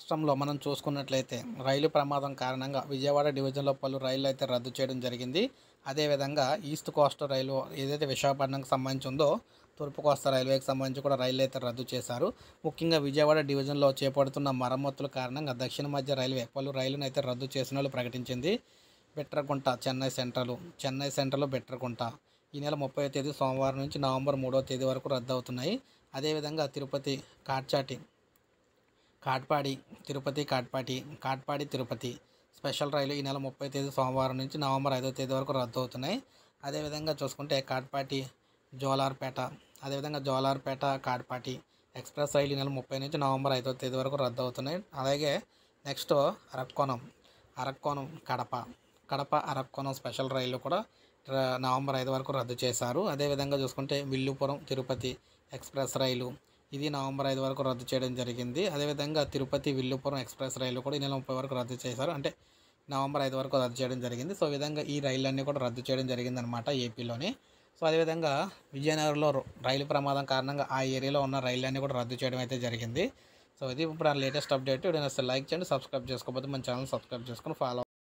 రాష్ట్రంలో మనం చూసుకున్నట్లయితే రైలు ప్రమాదం కారణంగా విజయవాడ డివిజన్లో పలు రైళ్లు అయితే రద్దు చేయడం జరిగింది అదేవిధంగా ఈస్ట్ కోస్ట్ రైలు ఏదైతే విశాఖపట్నంకి సంబంధించి ఉందో తూర్పు కోస్తా రైల్వేకి సంబంధించి కూడా రైళ్లు అయితే రద్దు చేశారు ముఖ్యంగా విజయవాడ డివిజన్లో చేపడుతున్న మరమ్మతుల కారణంగా దక్షిణ మధ్య రైల్వే పలు రైళ్లను అయితే రద్దు చేసిన ప్రకటించింది బెట్టర్కుంట చెన్నై సెంట్రల్ చెన్నై సెంట్రల్ బెట్రకుంట ఈ నెల ముప్పై తేదీ సోమవారం నుంచి నవంబర్ మూడో తేదీ వరకు రద్దు అవుతున్నాయి అదేవిధంగా తిరుపతి కాట్చాటి కాట్పాడి తిరుపతి కాట్పాటి కాట్పాడి తిరుపతి స్పెషల్ రైలు ఈ నెల ముప్పై తేదీ సోమవారం నుంచి నవంబర్ ఐదో తేదీ వరకు రద్దు అవుతున్నాయి అదేవిధంగా చూసుకుంటే కాట్పాటి జోలార్పేట అదేవిధంగా జోలార్పేట కాట్పాటి ఎక్స్ప్రెస్ రైలు ఈ నెల ముప్పై నుంచి నవంబర్ ఐదో తేదీ వరకు రద్దు అవుతున్నాయి అలాగే నెక్స్ట్ అరక్కోణం అరక్కోణం కడప కడప అరక్కోణం స్పెషల్ రైలు కూడా నవంబర్ ఐదు వరకు రద్దు చేశారు అదేవిధంగా చూసుకుంటే విల్లుపురం తిరుపతి ఎక్స్ప్రెస్ రైలు ఇది నవంబర్ ఐదు వరకు రద్దు చేయడం జరిగింది అదేవిధంగా తిరుపతి విల్లుపురం ఎక్స్ప్రెస్ రైలు కూడా ఈ నెల ముప్పై వరకు రద్దు చేశారు అంటే నవంబర్ ఐదు వరకు రద్దు చేయడం జరిగింది సో విధంగా ఈ రైళ్ళన్నీ కూడా రద్దు చేయడం జరిగిందనమాట ఏపీలోని సో అదేవిధంగా విజయనగరంలో రైలు ప్రమాదం కారణంగా ఆ ఏరియాలో ఉన్న రైళ్ళన్నీ కూడా రద్దు చేయడం అయితే జరిగింది సో ఇది ఇప్పుడు లేటెస్ట్ అప్డేట్ ఇప్పుడు లైక్ చేయండి సబ్స్క్రైబ్ చేసుకోకపోతే మన ఛానల్ సబ్స్క్రైబ్ చేసుకుని ఫాలో